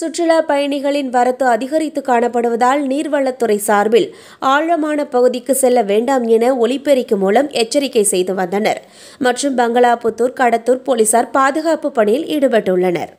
சுற்றுலா பயணிகளின் வரத்து அதிகரித்து காணப்படுவதால் நீர்வளத்துறை சார்பில் ஆழமான பகுதிக்கு செல்ல வேண்டாம் என ஒலிபெருக்கி மூலம் எச்சரிக்கை செய்து வந்தனர் மற்றும் பங்களாபுத்தூர் கடத்தூர் போலீசார் பாதுகாப்பு பணியில் ஈடுபட்டுள்ளனர்